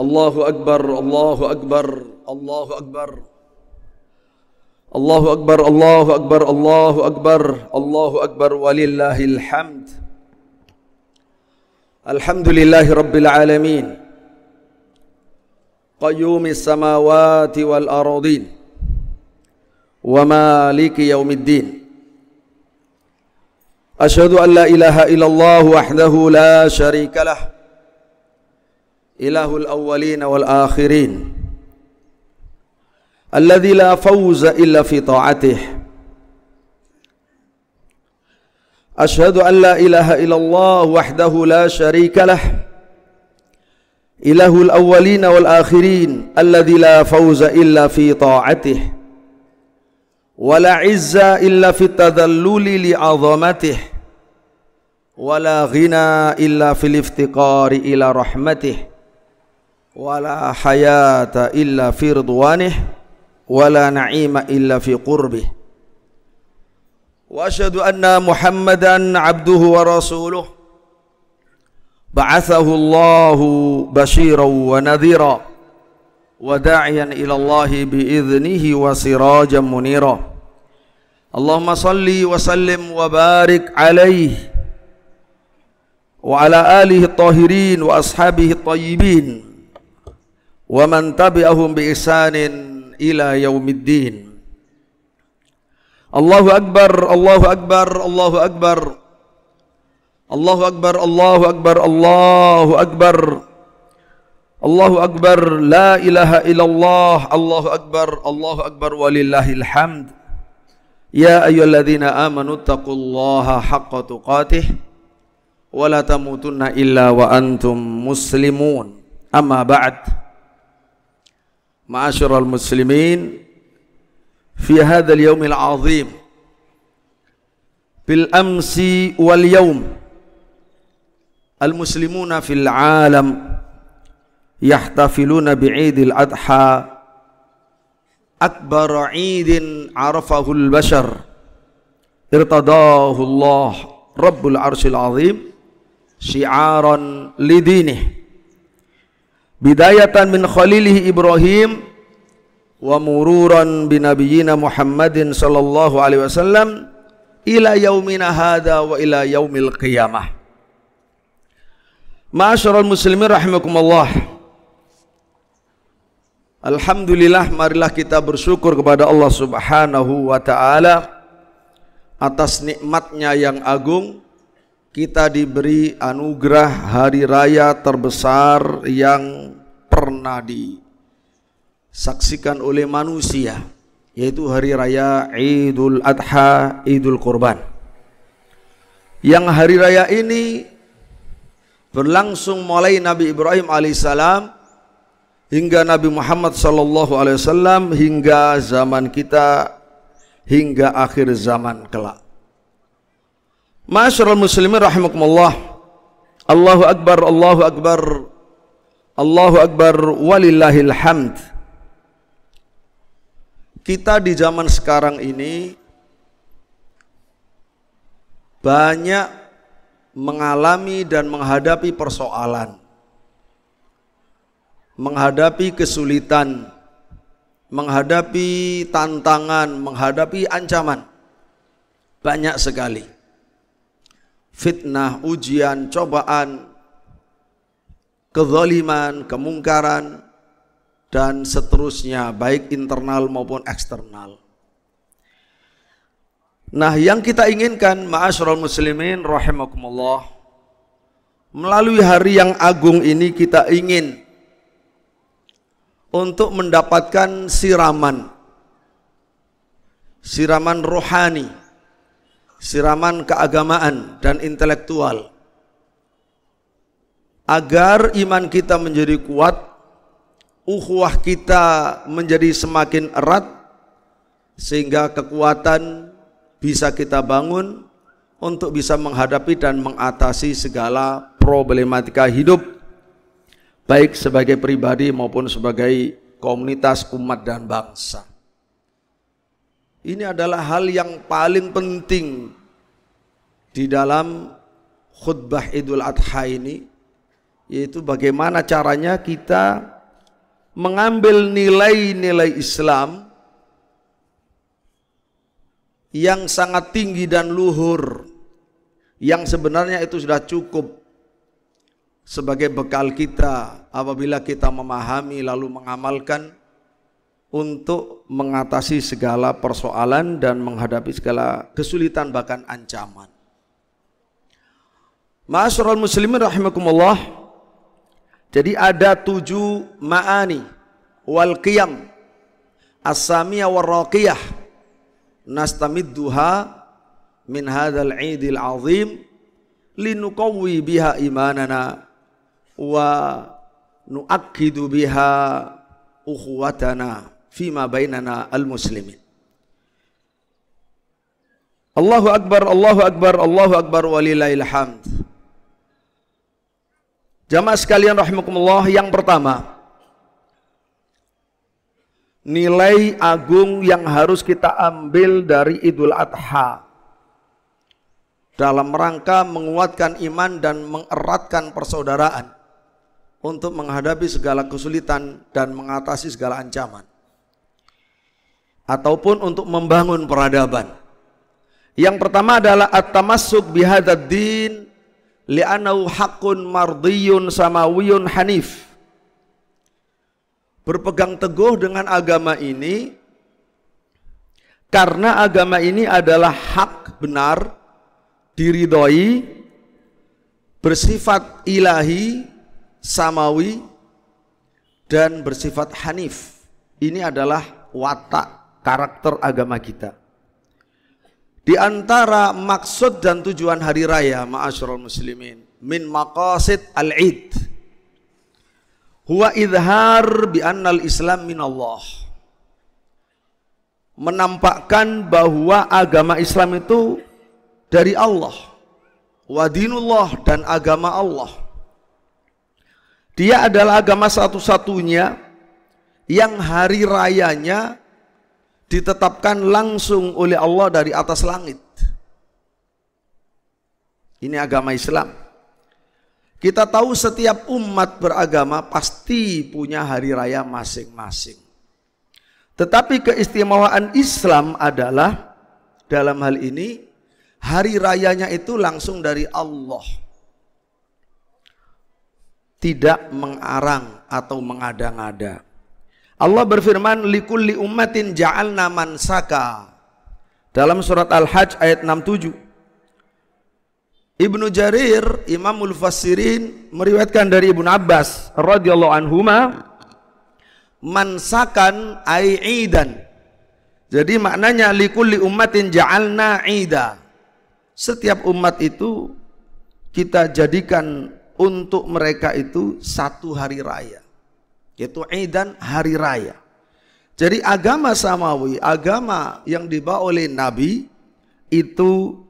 الله أكبر الله أكبر الله أكبر الله أكبر الله أكبر الله أكبر الله أكبر ولله الحمد الحمد لله رب العالمين قيوم السماوات والأراضين ومالك يوم الدين أشهد أن لا إله إلا الله وحده لا شريك له إله الأولين والآخرين الذي لا فوز إلا في طاعته أشهد أن لا إله إلا الله وحده لا شريك له إله الأولين والآخرين الذي لا فوز إلا في طاعته ولا عز إلا في التذلل لعظمته ولا غنى إلا في الافتقار إلى رحمته ولا حياة إلا في رضوانه ولا نعيم إلا في قربه وأشهد أن محمدا عبده ورسوله بعثه الله بشيرا ونذيرا وداعيا إلى الله بإذنه وسراجا منيرا اللهم صل وسلم وبارك عليه وعلى آله الطاهرين وأصحابه الطيبين wa man tabi'ahum bi ihsanin ila yaumiddin Allahu akbar Allahu akbar Allahu akbar Allahu akbar Allahu akbar Allahu akbar Allahu akbar la ilaha illallah Allahu akbar Allahu akbar walillahil hamd Ya ayyuhalladzina amanu taqullaha haqqa tuqatih wa la tamutunna illa wa antum muslimun amma ba'd معاشر المسلمين في هذا اليوم العظيم بالامس واليوم المسلمون في العالم يحتفلون بعيد الاضحى اكبر عيد عرفه البشر ارتضاه الله رب العرش العظيم شعارا لدينه bidayatan min khalilihi Ibrahim wa mururan bi nabiyyina Muhammadin sallallahu alaihi wasallam ila yaumina hadha wa ila yaumil qiyamah Ma'asyiral muslimin rahimakumullah Alhamdulillah marilah kita bersyukur kepada Allah Subhanahu wa taala atas nikmatnya yang agung kita diberi anugerah hari raya terbesar yang pernah disaksikan oleh manusia yaitu hari raya Idul Adha, Idul Kurban. Yang hari raya ini berlangsung mulai Nabi Ibrahim alaihissalam hingga Nabi Muhammad sallallahu alaihi wasallam hingga zaman kita hingga akhir zaman kelak. Masyarul muslimin rahimakumullah Allahu Akbar, Allahu Akbar Allahu Akbar walillahil hamd Kita di zaman sekarang ini Banyak mengalami dan menghadapi persoalan Menghadapi kesulitan Menghadapi tantangan, menghadapi ancaman Banyak sekali fitnah, ujian, cobaan, kezaliman, kemungkaran, dan seterusnya, baik internal maupun eksternal. Nah, yang kita inginkan, ma'asyurul muslimin rahimakumullah, melalui hari yang agung ini kita ingin untuk mendapatkan siraman siraman rohani siraman keagamaan dan intelektual agar iman kita menjadi kuat, ukhuwah kita menjadi semakin erat sehingga kekuatan bisa kita bangun untuk bisa menghadapi dan mengatasi segala problematika hidup baik sebagai pribadi maupun sebagai komunitas, umat dan bangsa. Ini adalah hal yang paling penting di dalam khutbah Idul Adha ini yaitu bagaimana caranya kita mengambil nilai-nilai Islam yang sangat tinggi dan luhur yang sebenarnya itu sudah cukup sebagai bekal kita apabila kita memahami lalu mengamalkan untuk mengatasi segala persoalan dan menghadapi segala kesulitan bahkan ancaman. Ma'asyiral muslimin rahimakumullah. Jadi ada tujuh ma'ani wal qiyam as-samiyah war raqiyah nastamidduha min hadzal 'idil 'azim linuqawwi biha imanana wa nuakkidu biha ukhwatana fima bainana al-muslimin. Allahu Akbar, Allahu Akbar, Allahu Akbar walillahil hamd. Jamaah sekalian rahimakumullah, yang pertama nilai agung yang harus kita ambil dari Idul Adha dalam rangka menguatkan iman dan mengeratkan persaudaraan untuk menghadapi segala kesulitan dan mengatasi segala ancaman ataupun untuk membangun peradaban. Yang pertama adalah at-tamassuk bihadzad din li'annahu haqqun mardiyun samawiyun hanif. Berpegang teguh dengan agama ini karena agama ini adalah hak benar, diridhoi, bersifat ilahi, samawi, dan bersifat hanif. Ini adalah watak karakter agama kita. Di antara maksud dan tujuan hari raya ma'asyiral muslimin min maqasid al-id huwa idhar bi annal islam min Allah menampakkan bahwa agama Islam itu dari Allah wa dinullah dan agama Allah dia adalah agama satu-satunya yang hari rayanya ditetapkan langsung oleh Allah dari atas langit. Ini agama Islam. Kita tahu setiap umat beragama pasti punya hari raya masing-masing. Tetapi keistimewaan Islam adalah dalam hal ini hari rayanya itu langsung dari Allah. Tidak mengarang atau mengada-ngada. Allah berfirman likulli ummatin ja'alna mansaka dalam surat Al-Hajj ayat 67 Ibnu Jarir Imam Fasirin meriwayatkan dari Ibnu Abbas radhiyallahu anhuma mansakan ai idan jadi maknanya likulli ummatin ja'alna ida setiap umat itu kita jadikan untuk mereka itu satu hari raya yaitu Aidan hari raya. Jadi agama samawi, agama yang dibawa oleh Nabi itu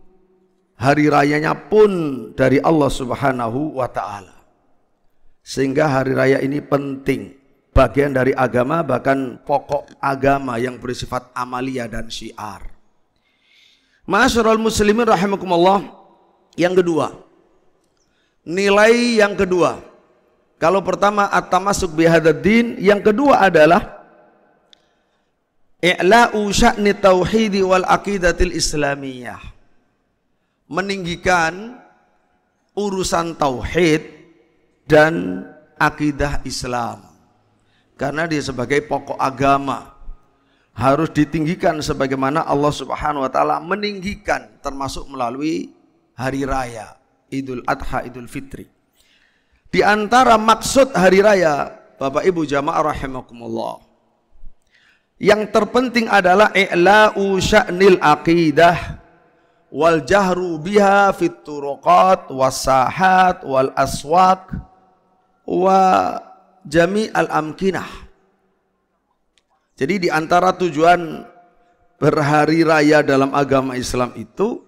hari rayanya pun dari Allah Subhanahu wa taala. Sehingga hari raya ini penting, bagian dari agama bahkan pokok agama yang bersifat amalia dan syiar. Masyarul muslimin rahimakumullah. Yang kedua, nilai yang kedua kalau pertama at-tamasuk bihadad din, yang kedua adalah i'la'u sya'ni tauhidi wal aqidatil islamiyah. Meninggikan urusan tauhid dan akidah Islam. Karena dia sebagai pokok agama harus ditinggikan sebagaimana Allah Subhanahu wa taala meninggikan termasuk melalui hari raya Idul Adha, Idul Fitri. Di antara maksud hari raya, Bapak Ibu jamaah rahimakumullah. Yang terpenting adalah i'la'u sya'nil aqidah wal jahru biha fit wasahat wal aswak wa jami al amkinah. Jadi di antara tujuan berhari raya dalam agama Islam itu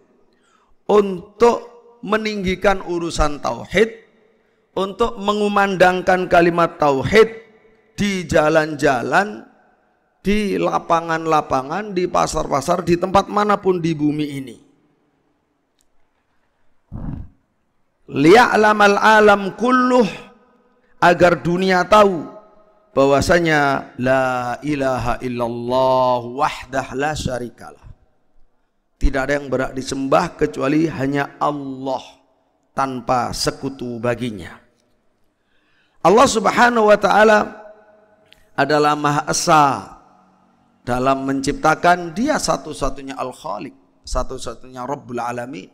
untuk meninggikan urusan tauhid untuk mengumandangkan kalimat tauhid di jalan-jalan, di lapangan-lapangan, di pasar-pasar, di tempat manapun di bumi ini. Liya'lamal alam kulluh agar dunia tahu bahwasanya la ilaha illallah wahdah la syarikalah. Tidak ada yang berhak disembah kecuali hanya Allah tanpa sekutu baginya. Allah Subhanahu wa taala adalah Maha Esa dalam menciptakan dia satu-satunya Al-Khaliq, satu-satunya Rabbul Alamin.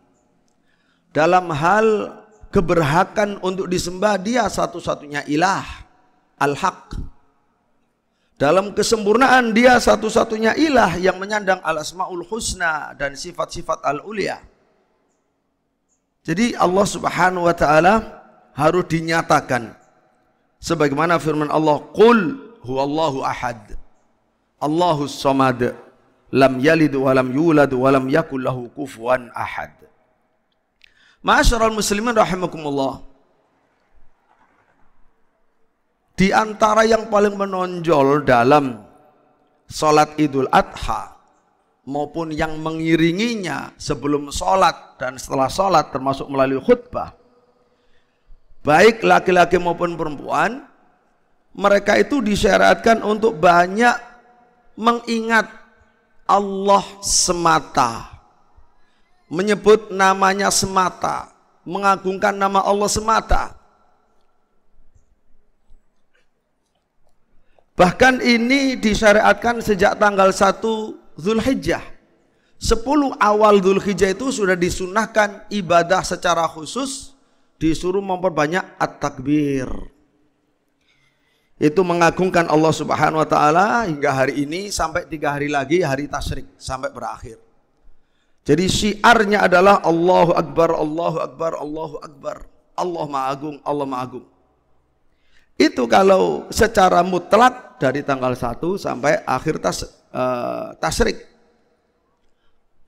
Dalam hal keberhakan untuk disembah dia satu-satunya ilah al-haq dalam kesempurnaan dia satu-satunya ilah yang menyandang al-asmaul husna dan sifat-sifat al-ulia jadi Allah subhanahu wa ta'ala harus dinyatakan sebagaimana firman Allah qul huwallahu ahad Allahu samad lam yalid wa lam yulad wa lam yakul lahu kufuwan ahad Ma'asyiral muslimin rahimakumullah Di antara yang paling menonjol dalam salat Idul Adha maupun yang mengiringinya sebelum salat dan setelah salat termasuk melalui khutbah baik laki-laki maupun perempuan, mereka itu disyariatkan untuk banyak mengingat Allah semata, menyebut namanya semata, mengagungkan nama Allah semata. Bahkan ini disyariatkan sejak tanggal 1 Zulhijjah. 10 awal Zulhijjah itu sudah disunahkan ibadah secara khusus disuruh memperbanyak at-takbir. Itu mengagungkan Allah Subhanahu wa taala hingga hari ini sampai tiga hari lagi hari tasyrik sampai berakhir. Jadi syiarnya adalah Allahu Akbar, Allahu Akbar, Allahu Akbar. Allah Maha Agung, Allah Maha Agung. Itu kalau secara mutlak dari tanggal 1 sampai akhir tas, uh, tasrik.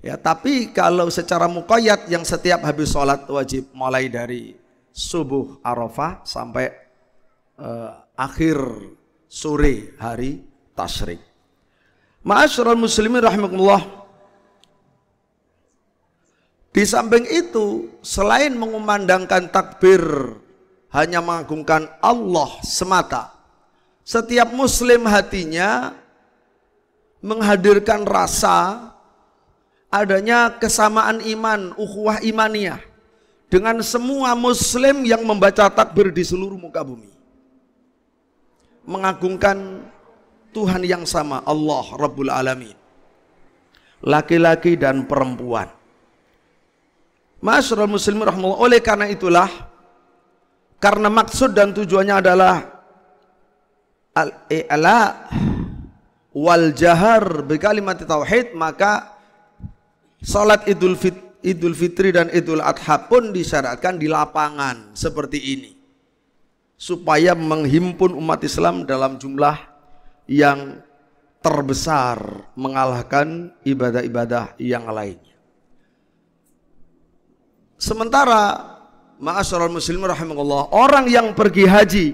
Ya, tapi kalau secara muqayyad yang setiap habis sholat wajib mulai dari subuh Arafah sampai uh, akhir sore hari Tasrik. Ma'asyiral muslimin rahimakumullah. Di samping itu, selain mengumandangkan takbir hanya mengagungkan Allah semata, setiap muslim hatinya menghadirkan rasa adanya kesamaan iman, ukhuwah imaniyah dengan semua muslim yang membaca takbir di seluruh muka bumi. Mengagungkan Tuhan yang sama, Allah Rabbul Alamin. Laki-laki dan perempuan. Masyarakat muslim Oleh karena itulah, karena maksud dan tujuannya adalah al-i'la wal jahar berkalimat tauhid maka salat idul fitri Idul Fitri dan Idul Adha pun disyaratkan di lapangan seperti ini supaya menghimpun umat Islam dalam jumlah yang terbesar mengalahkan ibadah-ibadah yang lainnya. Sementara ma'asyiral muslimin rahimakumullah, orang yang pergi haji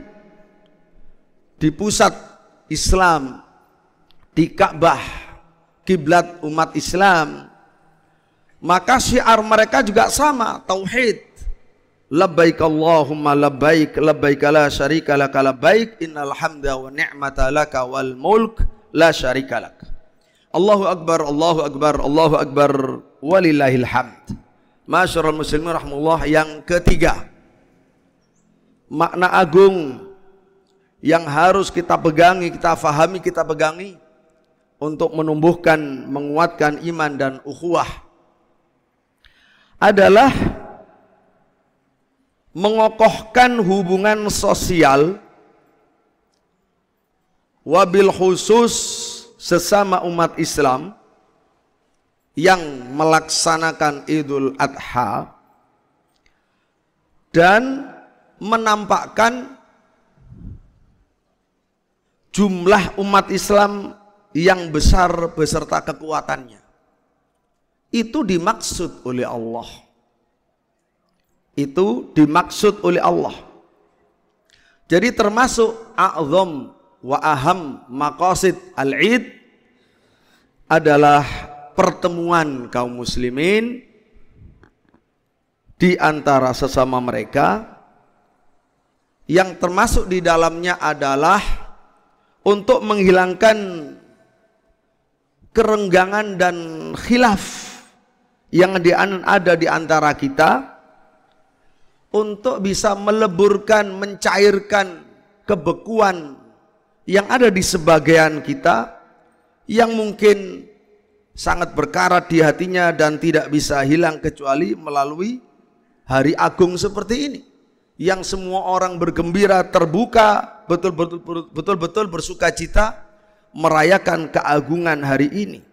di pusat Islam di Ka'bah kiblat umat Islam maka syiar mereka juga sama, tauhid. Labbaik Allahumma labbaik labbaik la syarika lak labbaik innal hamda wa ni'mata laka wal mulk la syarika lak. Allahu akbar Allahu akbar Allahu akbar walillahil hamd. Masyarul muslimin rahmatullah yang ketiga. Makna agung yang harus kita pegangi, kita fahami, kita pegangi untuk menumbuhkan, menguatkan iman dan ukhuwah adalah mengokohkan hubungan sosial wabil khusus sesama umat Islam yang melaksanakan Idul Adha dan menampakkan jumlah umat Islam yang besar beserta kekuatannya itu dimaksud oleh Allah. Itu dimaksud oleh Allah. Jadi termasuk a'zam wa aham maqasid al-id adalah pertemuan kaum muslimin di antara sesama mereka yang termasuk di dalamnya adalah untuk menghilangkan kerenggangan dan khilaf yang ada di antara kita untuk bisa meleburkan, mencairkan kebekuan yang ada di sebagian kita yang mungkin sangat berkarat di hatinya dan tidak bisa hilang kecuali melalui hari agung seperti ini yang semua orang bergembira terbuka betul-betul betul-betul bersuka cita merayakan keagungan hari ini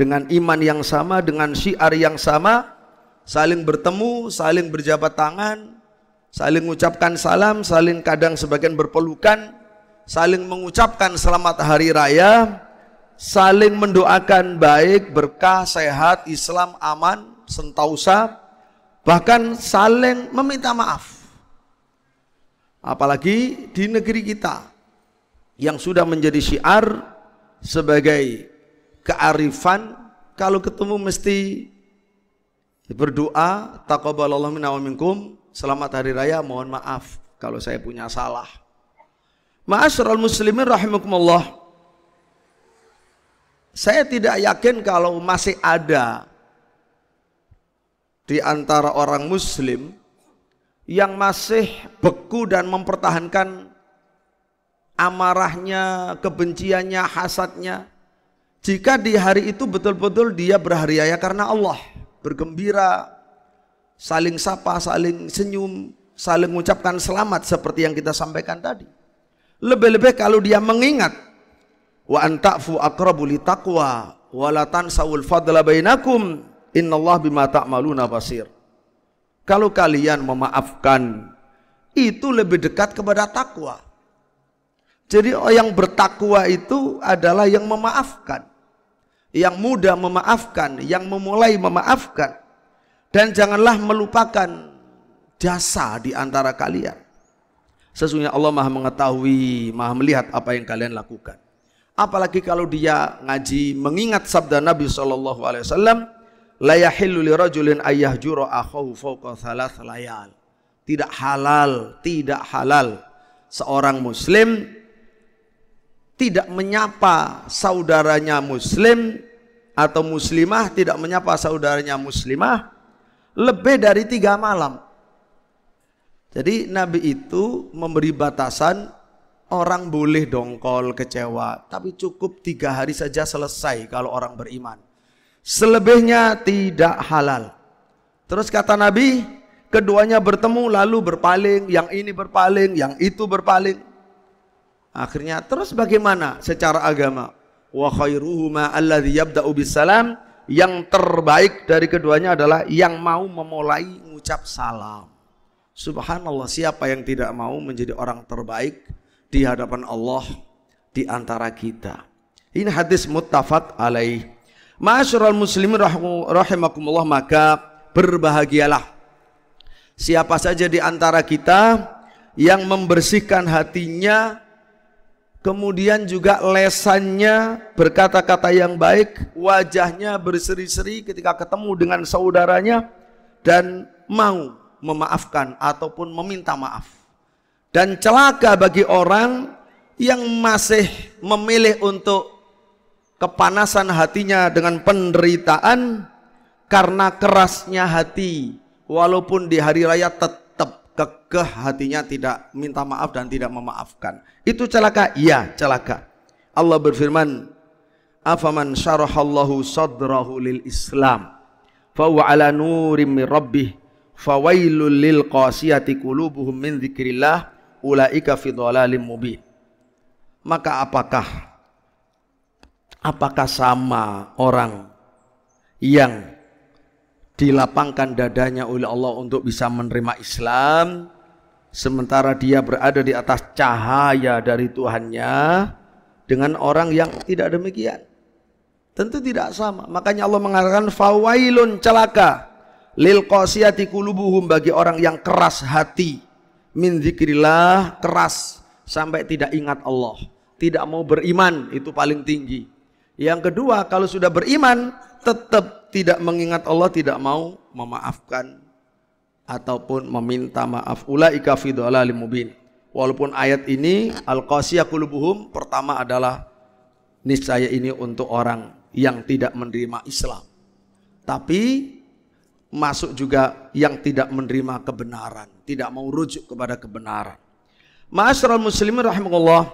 dengan iman yang sama, dengan syiar yang sama, saling bertemu, saling berjabat tangan, saling mengucapkan salam, saling kadang sebagian berpelukan, saling mengucapkan selamat hari raya, saling mendoakan baik, berkah, sehat, Islam aman, sentausa, bahkan saling meminta maaf. Apalagi di negeri kita yang sudah menjadi syiar sebagai kearifan kalau ketemu mesti berdoa taqabbalallahu minna wa minkum selamat hari raya mohon maaf kalau saya punya salah Ma'asyiral muslimin rahimakumullah Saya tidak yakin kalau masih ada di antara orang muslim yang masih beku dan mempertahankan amarahnya, kebenciannya, hasadnya jika di hari itu betul-betul dia berhariaya karena Allah, bergembira, saling sapa, saling senyum, saling mengucapkan selamat seperti yang kita sampaikan tadi. Lebih-lebih kalau dia mengingat wa antafu li taqwa wa la tansawul fadla bainakum innallaha bima ta'maluna basir. Kalau kalian memaafkan itu lebih dekat kepada takwa. Jadi yang bertakwa itu adalah yang memaafkan yang mudah memaafkan, yang memulai memaafkan. Dan janganlah melupakan jasa di antara kalian. Sesungguhnya Allah maha mengetahui, maha melihat apa yang kalian lakukan. Apalagi kalau dia ngaji mengingat sabda Nabi Shallallahu Alaihi Wasallam, layahilul rajulin ayah juro akhahu fauqa thalath layal. Tidak halal, tidak halal seorang muslim tidak menyapa saudaranya muslim atau muslimah tidak menyapa saudaranya muslimah lebih dari tiga malam. Jadi Nabi itu memberi batasan orang boleh dongkol kecewa tapi cukup tiga hari saja selesai kalau orang beriman. Selebihnya tidak halal. Terus kata Nabi, keduanya bertemu lalu berpaling, yang ini berpaling, yang itu berpaling. Akhirnya terus bagaimana secara agama? Wa khairuhuma alladhi yabda'u bisalam yang terbaik dari keduanya adalah yang mau memulai mengucap salam. Subhanallah, siapa yang tidak mau menjadi orang terbaik di hadapan Allah di antara kita. Ini hadis muttafaq alaih. Ma'asyiral muslimin rahimakumullah maka berbahagialah siapa saja di antara kita yang membersihkan hatinya kemudian juga lesannya berkata-kata yang baik, wajahnya berseri-seri ketika ketemu dengan saudaranya dan mau memaafkan ataupun meminta maaf. Dan celaka bagi orang yang masih memilih untuk kepanasan hatinya dengan penderitaan karena kerasnya hati walaupun di hari raya tetap kekeh hatinya tidak minta maaf dan tidak memaafkan. Itu celaka? Iya, celaka. Allah berfirman, "Afaman syarahallahu sadrahu lil Islam, huwa ala nurim min rabbih, fawailul lil qasiyati qulubuhum min dzikrillah, ulaika fi dhalalim mubin." Maka apakah apakah sama orang yang dilapangkan dadanya oleh Allah untuk bisa menerima Islam sementara dia berada di atas cahaya dari Tuhannya dengan orang yang tidak demikian tentu tidak sama makanya Allah mengatakan fawailun celaka lil qasiyati qulubuhum bagi orang yang keras hati min zikrillah keras sampai tidak ingat Allah tidak mau beriman itu paling tinggi yang kedua kalau sudah beriman tetap tidak mengingat Allah tidak mau memaafkan ataupun meminta maaf. Ulaika fi mubin. Walaupun ayat ini al qulubuhum pertama adalah niscaya ini untuk orang yang tidak menerima Islam. Tapi masuk juga yang tidak menerima kebenaran, tidak mau rujuk kepada kebenaran. Ma'asyiral muslimin rahimahullah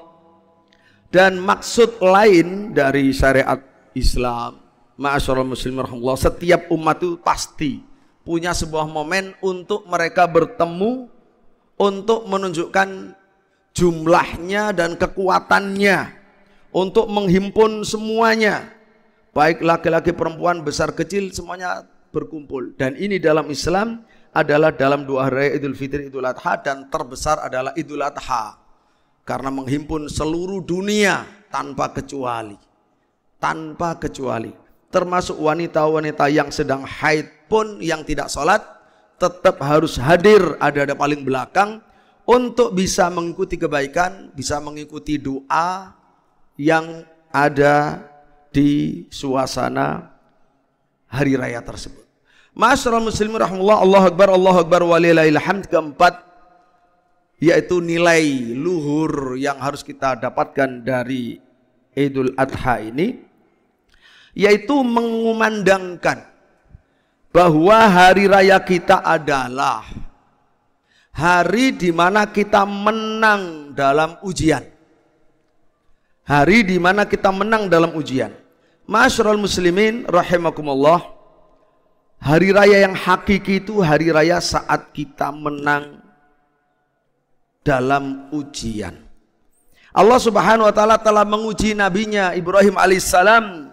dan maksud lain dari syariat Islam ma'asyiral muslim rahimahullah setiap umat itu pasti punya sebuah momen untuk mereka bertemu untuk menunjukkan jumlahnya dan kekuatannya untuk menghimpun semuanya baik laki-laki perempuan besar kecil semuanya berkumpul dan ini dalam Islam adalah dalam dua hari Idul Fitri Idul Adha dan terbesar adalah Idul Adha karena menghimpun seluruh dunia tanpa kecuali tanpa kecuali termasuk wanita-wanita yang sedang haid pun yang tidak sholat tetap harus hadir ada ada paling belakang untuk bisa mengikuti kebaikan, bisa mengikuti doa yang ada di suasana hari raya tersebut. Masyarakat muslimin rahmullah, Allah Akbar, Allah Akbar, walillahil hamd. Keempat, yaitu nilai luhur yang harus kita dapatkan dari Idul Adha ini yaitu mengumandangkan bahwa hari raya kita adalah hari di mana kita menang dalam ujian. Hari di mana kita menang dalam ujian. Masyarul muslimin rahimakumullah. Hari raya yang hakiki itu hari raya saat kita menang dalam ujian. Allah Subhanahu wa taala telah menguji nabinya Ibrahim alaihissalam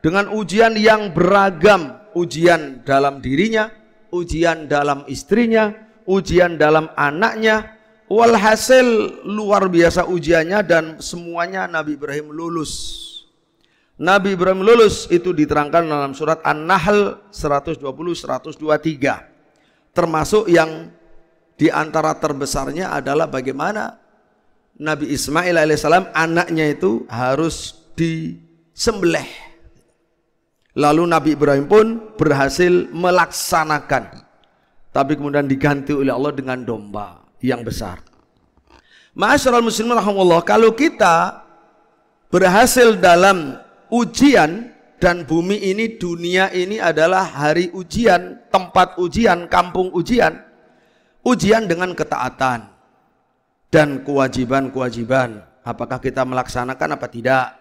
dengan ujian yang beragam, ujian dalam dirinya, ujian dalam istrinya, ujian dalam anaknya. Walhasil luar biasa ujiannya dan semuanya Nabi Ibrahim lulus. Nabi Ibrahim lulus itu diterangkan dalam surat An-Nahl 120-123. Termasuk yang di antara terbesarnya adalah bagaimana Nabi Ismail alaihissalam anaknya itu harus disembelih Lalu Nabi Ibrahim pun berhasil melaksanakan. Tapi kemudian diganti oleh Allah dengan domba yang besar. Ma'asyiral muslimin rahimallahu, kalau kita berhasil dalam ujian dan bumi ini dunia ini adalah hari ujian, tempat ujian, kampung ujian. Ujian dengan ketaatan dan kewajiban-kewajiban. Apakah kita melaksanakan apa tidak?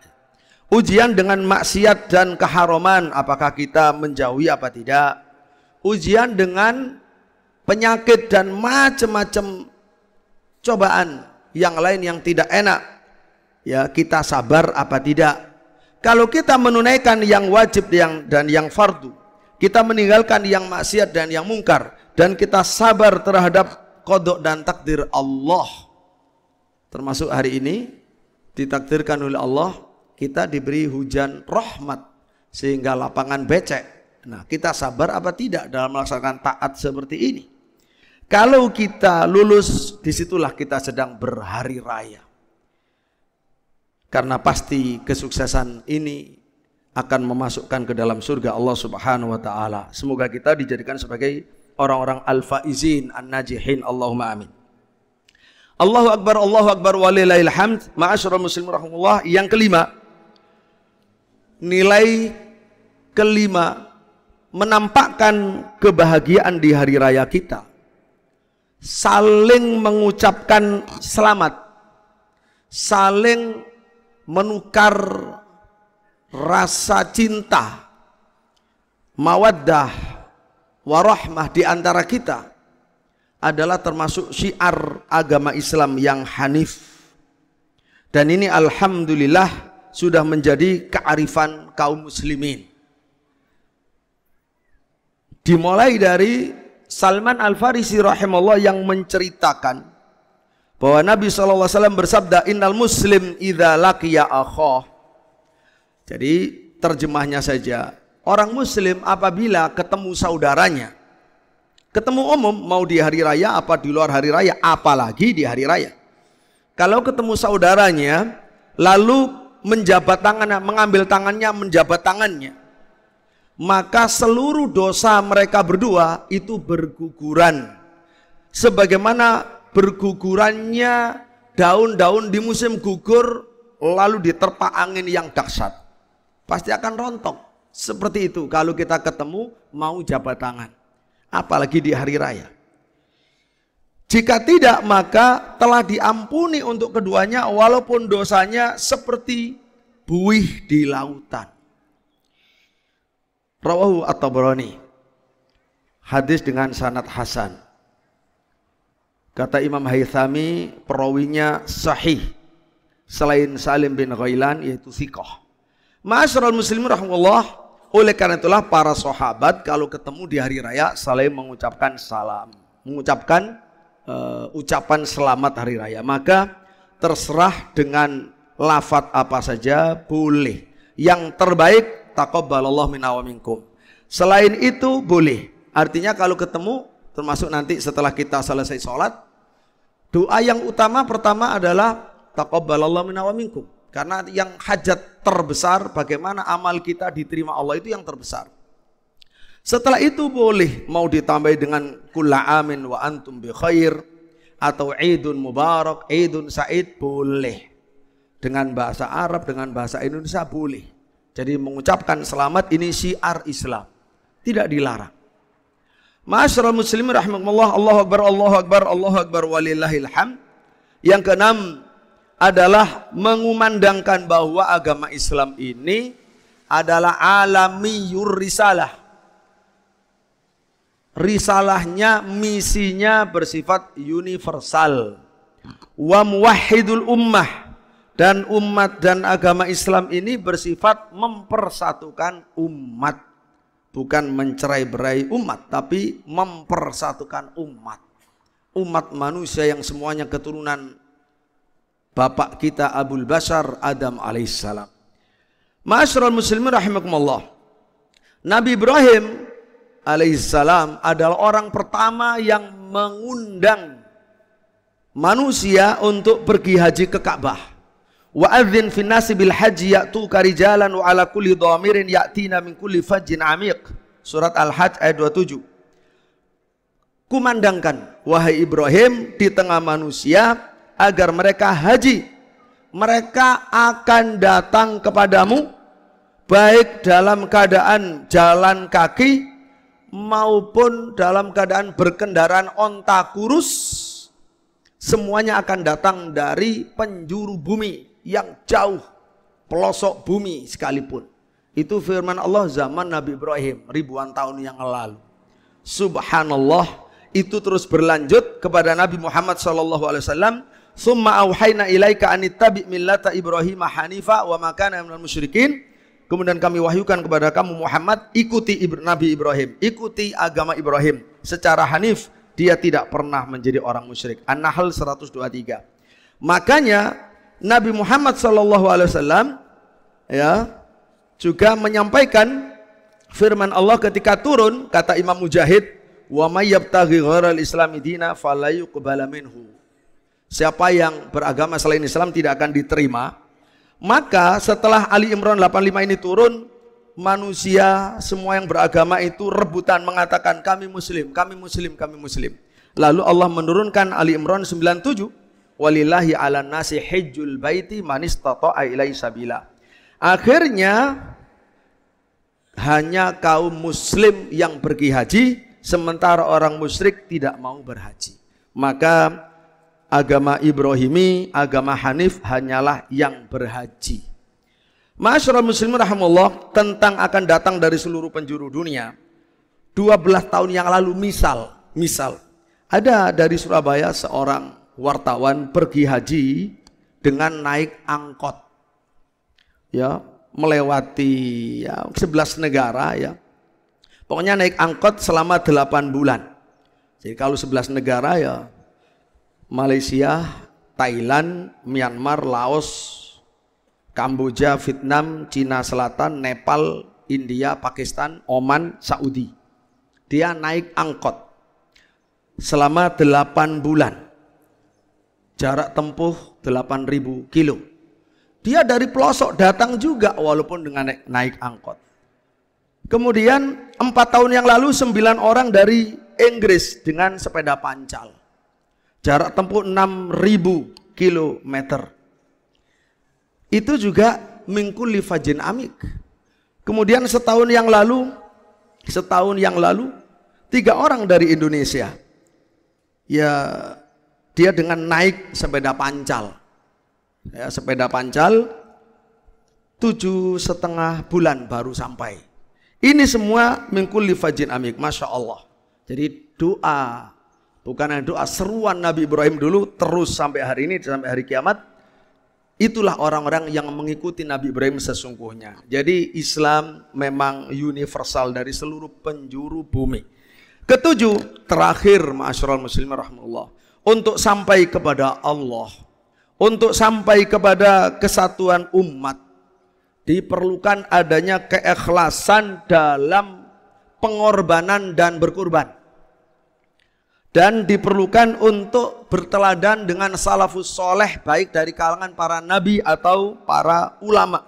Ujian dengan maksiat dan keharuman, apakah kita menjauhi apa tidak? Ujian dengan penyakit dan macam-macam cobaan yang lain yang tidak enak. Ya, kita sabar apa tidak? Kalau kita menunaikan yang wajib yang, dan yang fardu, kita meninggalkan yang maksiat dan yang mungkar, dan kita sabar terhadap kodok dan takdir Allah. Termasuk hari ini ditakdirkan oleh Allah kita diberi hujan rahmat sehingga lapangan becek. Nah, kita sabar apa tidak dalam melaksanakan taat seperti ini? Kalau kita lulus, disitulah kita sedang berhari raya. Karena pasti kesuksesan ini akan memasukkan ke dalam surga Allah Subhanahu wa taala. Semoga kita dijadikan sebagai orang-orang alfa izin an-najihin. Allahumma amin. Allahu akbar, Allahu akbar walillahil hamd. Ma'asyiral rahmatullah. Yang kelima, nilai kelima menampakkan kebahagiaan di hari raya kita saling mengucapkan selamat saling menukar rasa cinta mawaddah warahmah di antara kita adalah termasuk syiar agama Islam yang hanif dan ini alhamdulillah sudah menjadi kearifan kaum muslimin. Dimulai dari Salman Al-Farisi rahimahullah yang menceritakan bahwa Nabi SAW bersabda innal muslim idza laqiya akhoh Jadi terjemahnya saja orang muslim apabila ketemu saudaranya ketemu umum mau di hari raya apa di luar hari raya apalagi di hari raya kalau ketemu saudaranya lalu menjabat tangannya, mengambil tangannya, menjabat tangannya. Maka seluruh dosa mereka berdua itu berguguran. Sebagaimana bergugurannya daun-daun di musim gugur lalu diterpa angin yang dahsyat. Pasti akan rontok. Seperti itu kalau kita ketemu mau jabat tangan. Apalagi di hari raya. Jika tidak, maka telah diampuni untuk keduanya, walaupun dosanya seperti buih di lautan. Rawahu atau berani. Hadis dengan sanad hasan. Kata Imam Haythami, perawinya sahih. Selain Salim bin Ghailan, yaitu Sikoh. Ma'asyiral muslimin rahmatullah. Oleh karena itulah para sahabat kalau ketemu di hari raya saling mengucapkan salam. Mengucapkan uh, ucapan selamat hari raya. Maka terserah dengan lafat apa saja boleh. Yang terbaik takabbalallahu minawaminkum. Selain itu boleh. Artinya kalau ketemu termasuk nanti setelah kita selesai sholat doa yang utama pertama adalah takabbalallahu minawaminkum. Karena yang hajat terbesar bagaimana amal kita diterima Allah itu yang terbesar. Setelah itu boleh mau ditambah dengan kula amin wa antum bi khair atau Idun Mubarak, Idun Said boleh. Dengan bahasa Arab, dengan bahasa Indonesia boleh. Jadi mengucapkan selamat ini syiar Islam. Tidak dilarang. Masyarakat muslimin rahmatullah Allahu Akbar, Allahu Akbar, Allahu Akbar walillahil hamd. Yang keenam adalah mengumandangkan bahwa agama Islam ini adalah alami risalah risalahnya, misinya bersifat universal. Wa muwahhidul ummah dan umat dan agama Islam ini bersifat mempersatukan umat bukan mencerai-berai umat tapi mempersatukan umat umat manusia yang semuanya keturunan bapak kita Abul Basar Adam alaihissalam Ma'asyiral muslimin rahimakumullah Nabi Ibrahim alaihissalam adalah orang pertama yang mengundang manusia untuk pergi haji ke Ka'bah. Wa adzin nasi bil haji ya'tu karijalan wa ala kulli dhamirin ya'tina min kulli fajjin amiq. Surat Al-Hajj ayat 27. Kumandangkan wahai Ibrahim di tengah manusia agar mereka haji. Mereka akan datang kepadamu baik dalam keadaan jalan kaki maupun dalam keadaan berkendaraan onta kurus semuanya akan datang dari penjuru bumi yang jauh pelosok bumi sekalipun itu firman Allah zaman Nabi Ibrahim ribuan tahun yang lalu subhanallah itu terus berlanjut kepada Nabi Muhammad saw summa auhayna ilaika anittabi millata hanifa wa makana minal Kemudian kami wahyukan kepada kamu Muhammad, ikuti Nabi Ibrahim, ikuti agama Ibrahim. Secara hanif, dia tidak pernah menjadi orang musyrik. An-Nahl 123. Makanya Nabi Muhammad SAW ya, juga menyampaikan firman Allah ketika turun, kata Imam Mujahid, wa may غَرَ ghairal دِينَ فَلَيُقْبَلَ مِنْهُ Siapa yang beragama selain Islam tidak akan diterima maka setelah Ali Imran 85 ini turun, manusia semua yang beragama itu rebutan mengatakan kami muslim, kami muslim, kami muslim. Lalu Allah menurunkan Ali Imran 97, walillahi ala nasi hijjul baiti manis aila ilai sabila. Akhirnya hanya kaum muslim yang pergi haji sementara orang musyrik tidak mau berhaji. Maka agama Ibrahimi, agama Hanif hanyalah yang berhaji. Masyarakat muslim rahimullah tentang akan datang dari seluruh penjuru dunia. 12 tahun yang lalu misal, misal ada dari Surabaya seorang wartawan pergi haji dengan naik angkot. Ya, melewati ya 11 negara ya. Pokoknya naik angkot selama 8 bulan. Jadi kalau 11 negara ya Malaysia, Thailand, Myanmar, Laos, Kamboja, Vietnam, Cina Selatan, Nepal, India, Pakistan, Oman, Saudi. Dia naik angkot selama 8 bulan. Jarak tempuh 8.000 kilo. Dia dari pelosok datang juga walaupun dengan naik, naik angkot. Kemudian 4 tahun yang lalu 9 orang dari Inggris dengan sepeda pancal. Jarak tempuh 6000 km. Itu juga mingkuli fajin amik. Kemudian setahun yang lalu, setahun yang lalu, tiga orang dari Indonesia, ya dia dengan naik sepeda pancal, ya, sepeda pancal, tujuh setengah bulan baru sampai. Ini semua mingkuli fajin amik, masya Allah. Jadi doa Bukan hanya doa, seruan Nabi Ibrahim dulu terus sampai hari ini, sampai hari kiamat. Itulah orang-orang yang mengikuti Nabi Ibrahim sesungguhnya. Jadi Islam memang universal dari seluruh penjuru bumi. Ketujuh, terakhir ma'asyiral muslimin rahmatullah. Untuk sampai kepada Allah. Untuk sampai kepada kesatuan umat. Diperlukan adanya keikhlasan dalam pengorbanan dan berkorban dan diperlukan untuk berteladan dengan salafus soleh baik dari kalangan para nabi atau para ulama.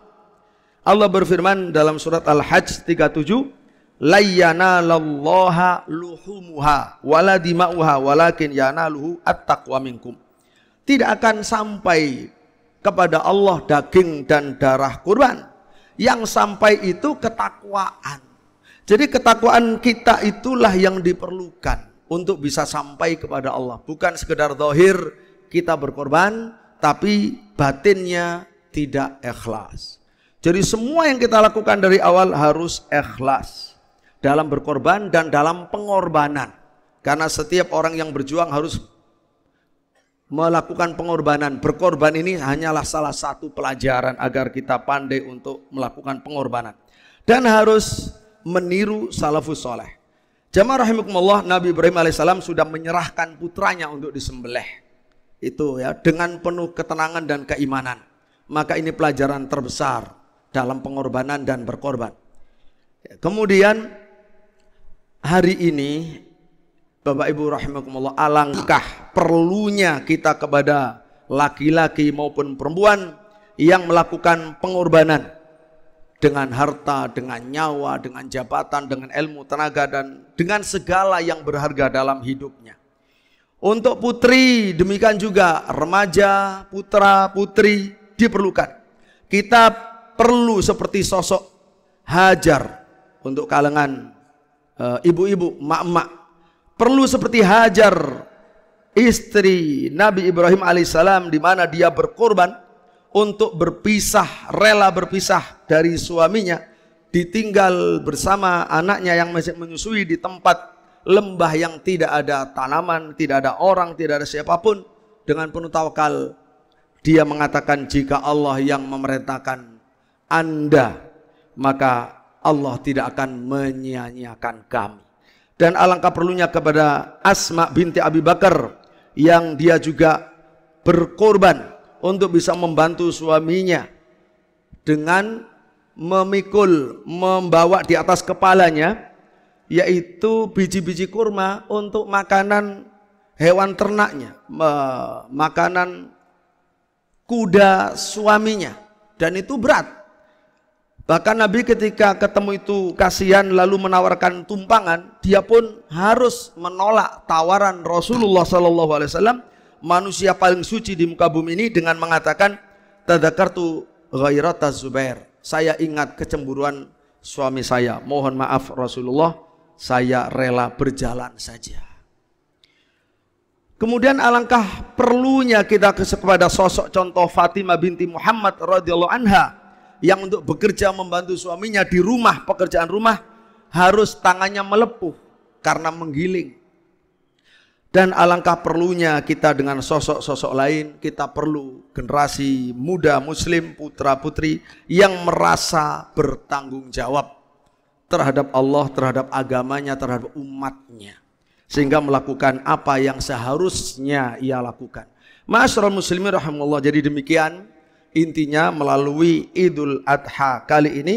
Allah berfirman dalam surat Al-Hajj 37, "Layyana lallaha luhumuha waladimauha dima'uha walakin yana at-taqwa minkum." Tidak akan sampai kepada Allah daging dan darah kurban. Yang sampai itu ketakwaan. Jadi ketakwaan kita itulah yang diperlukan untuk bisa sampai kepada Allah. Bukan sekedar dohir kita berkorban, tapi batinnya tidak ikhlas. Jadi semua yang kita lakukan dari awal harus ikhlas dalam berkorban dan dalam pengorbanan. Karena setiap orang yang berjuang harus melakukan pengorbanan. Berkorban ini hanyalah salah satu pelajaran agar kita pandai untuk melakukan pengorbanan. Dan harus meniru salafus soleh. Jamaah rahimakumullah Nabi Ibrahim alaihissalam sudah menyerahkan putranya untuk disembelih. Itu ya dengan penuh ketenangan dan keimanan. Maka ini pelajaran terbesar dalam pengorbanan dan berkorban. Kemudian hari ini Bapak Ibu rahimakumullah alangkah perlunya kita kepada laki-laki maupun perempuan yang melakukan pengorbanan dengan harta, dengan nyawa, dengan jabatan, dengan ilmu, tenaga, dan dengan segala yang berharga dalam hidupnya. Untuk putri, demikian juga remaja, putra, putri diperlukan. Kita perlu seperti sosok hajar untuk kalangan eh, ibu-ibu, mak-mak. Perlu seperti hajar istri Nabi Ibrahim alaihissalam di mana dia berkorban untuk berpisah, rela berpisah dari suaminya ditinggal bersama anaknya yang masih menyusui di tempat lembah yang tidak ada tanaman, tidak ada orang, tidak ada siapapun dengan penuh tawakal dia mengatakan jika Allah yang memerintahkan Anda maka Allah tidak akan menyia-nyiakan kami dan alangkah perlunya kepada Asma binti Abi Bakar yang dia juga berkorban untuk bisa membantu suaminya dengan memikul, membawa di atas kepalanya yaitu biji-biji kurma untuk makanan hewan ternaknya, makanan kuda suaminya dan itu berat. Bahkan Nabi ketika ketemu itu kasihan lalu menawarkan tumpangan, dia pun harus menolak tawaran Rasulullah saw manusia paling suci di muka bumi ini dengan mengatakan tadakartu ghairata Zubair saya ingat kecemburuan suami saya. Mohon maaf Rasulullah, saya rela berjalan saja. Kemudian alangkah perlunya kita kepada sosok contoh Fatimah binti Muhammad radhiyallahu anha yang untuk bekerja membantu suaminya di rumah, pekerjaan rumah harus tangannya melepuh karena menggiling. Dan alangkah perlunya kita dengan sosok-sosok lain, kita perlu generasi muda muslim putra-putri yang merasa bertanggung jawab terhadap Allah, terhadap agamanya, terhadap umatnya. Sehingga melakukan apa yang seharusnya ia lakukan. Masyarakat muslimin rahimahullah. Jadi demikian intinya melalui Idul Adha kali ini.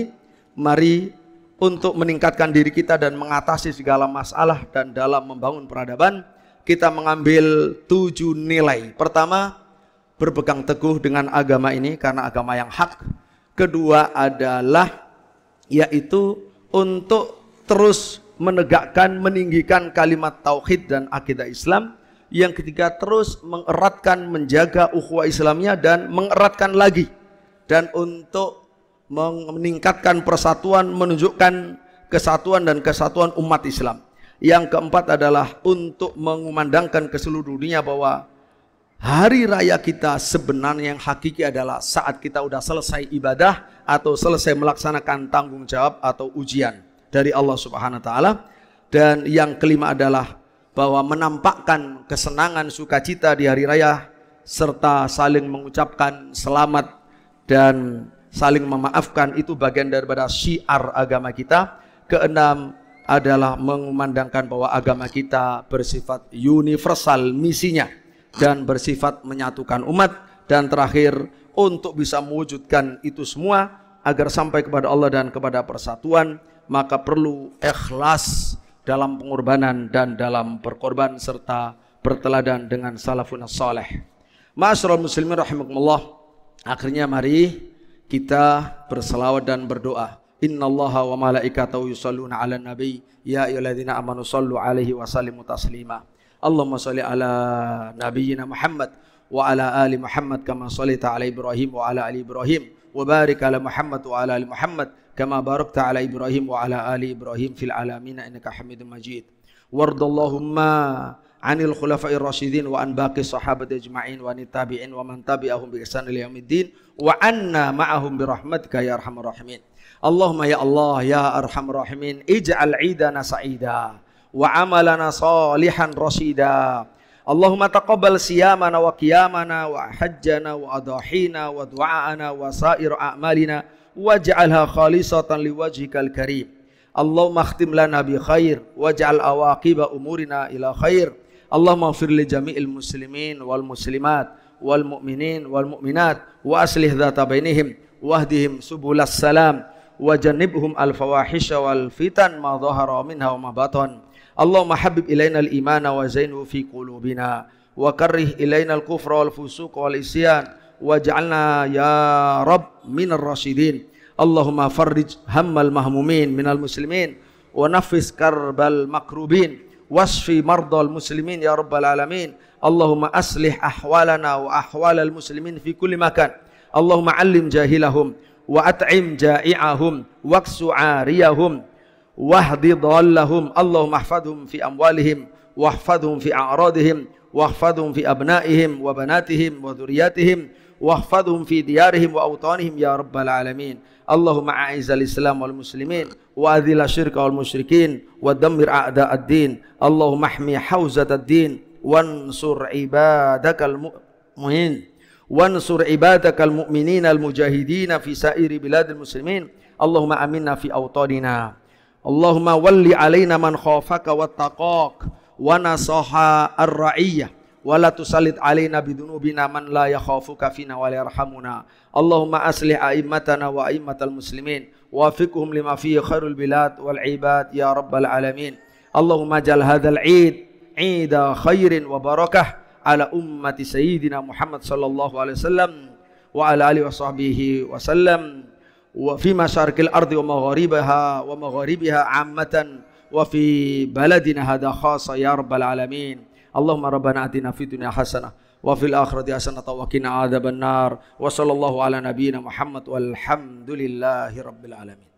Mari untuk meningkatkan diri kita dan mengatasi segala masalah dan dalam membangun peradaban kita mengambil tujuh nilai. Pertama, berpegang teguh dengan agama ini karena agama yang hak. Kedua adalah yaitu untuk terus menegakkan, meninggikan kalimat tauhid dan akidah Islam. Yang ketiga terus mengeratkan, menjaga ukhuwah Islamnya dan mengeratkan lagi dan untuk meningkatkan persatuan, menunjukkan kesatuan dan kesatuan umat Islam. Yang keempat adalah untuk mengumandangkan ke seluruh dunia bahwa hari raya kita sebenarnya yang hakiki adalah saat kita sudah selesai ibadah atau selesai melaksanakan tanggung jawab atau ujian dari Allah Subhanahu wa taala. Dan yang kelima adalah bahwa menampakkan kesenangan sukacita di hari raya serta saling mengucapkan selamat dan saling memaafkan itu bagian daripada syiar agama kita. Keenam, adalah memandangkan bahwa agama kita bersifat universal misinya dan bersifat menyatukan umat dan terakhir untuk bisa mewujudkan itu semua agar sampai kepada Allah dan kepada persatuan maka perlu ikhlas dalam pengorbanan dan dalam berkorban serta berteladan dengan salafun saleh. Masyarul muslimin rahimakumullah. Akhirnya mari kita berselawat dan berdoa. إن الله وملائكته يصلون على النبي يا أيها الذين آمنوا صلوا عليه وسلموا تسليما اللهم صل على نبينا محمد وعلى آل محمد كما صليت على إبراهيم وعلى آل إبراهيم وبارك على محمد وعلى آل محمد كما باركت على إبراهيم وعلى آل إبراهيم في العالمين إنك حميد مجيد وارض اللهم عن الخلفاء الراشدين وعن باقي الصحابة أجمعين وعن التابعين ومن تبعهم بإحسان إلى يوم الدين وعنا معهم برحمتك يا أرحم الراحمين اللهم يا الله يا أرحم الراحمين اجعل عيدنا سعيدا وعملنا صالحا رشيدا اللهم تقبل صيامنا وقيامنا وحجنا وأضاحينا ودعاءنا وسائر أعمالنا واجعلها خالصة لوجهك الكريم اللهم اختم لنا بخير واجعل عواقب أمورنا إلى خير اللهم اغفر لجميع المسلمين والمسلمات والمؤمنين والمؤمنات وأصلح ذات بينهم واهدهم سبل السلام وجنبهم الفواحش والفتن ما ظهر منها وما بطن اللهم حبب إلينا الإيمان وزينه في قلوبنا وكره إلينا الكفر والفسوق والعصيان واجعلنا يا رب من الراشدين اللهم فرج هم المهمومين من المسلمين ونفس كرب المكروبين واشف مرضى المسلمين يا رب العالمين اللهم أصلح أحوالنا وأحوال المسلمين في كل مكان اللهم علم جاهلهم وأطعم جائعهم واكسو عاريهم واهد ضالهم اللهم احفظهم في أموالهم واحفظهم في أعراضهم واحفظهم في أبنائهم وبناتهم وذرياتهم واحفظهم في ديارهم وأوطانهم يا رب العالمين اللهم أعز الإسلام والمسلمين وأذل الشرك والمشركين ودمر أعداء الدين اللهم احمي حوزة الدين وانصر عبادك المؤمنين wansur ibadakal mu'minina al mujahidina fi sairi biladil muslimin Allahumma aminna fi awtanina Allahumma walli alaina man khafaka wattaqak wa nasaha ar-ra'iyyah wa la tusallit alaina bidunubina man la yakhafuka fina wa yarhamuna Allahumma aslih a'immatana wa a'immatal muslimin wafiqhum lima fihi khairul bilad wal ibad ya rabbal alamin Allahumma jal hadzal 'id 'ida khairin wa barakah ala ummati sayyidina Muhammad sallallahu alaihi wasallam wa ala alihi washabihi wasallam wa fi masyarikil ardi wa magharibiha wa magharibiha ammatan wa fi baladina hadha khassa ya rabbal alamin Allahumma rabbana atina fid dunya hasanah wa fil akhirati hasanah wa qina adzabannar wa sallallahu ala nabiyyina Muhammad walhamdulillahi rabbil alamin